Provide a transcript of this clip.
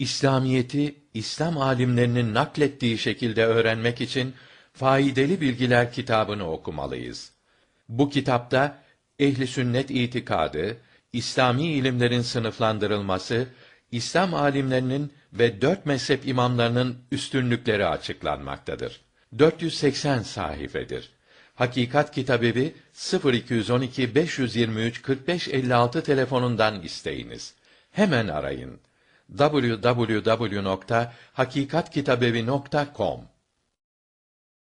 İslamiyeti İslam alimlerinin naklettiği şekilde öğrenmek için faydalı bilgiler kitabını okumalıyız. Bu kitapta ehli sünnet itikadı, İslami ilimlerin sınıflandırılması, İslam alimlerinin ve dört mezhep imamlarının üstünlükleri açıklanmaktadır. 480 sahifedir. Hakikat Kitabevi 0212 523 4556 telefonundan isteyiniz. Hemen arayın www.hakikatkitabevi.com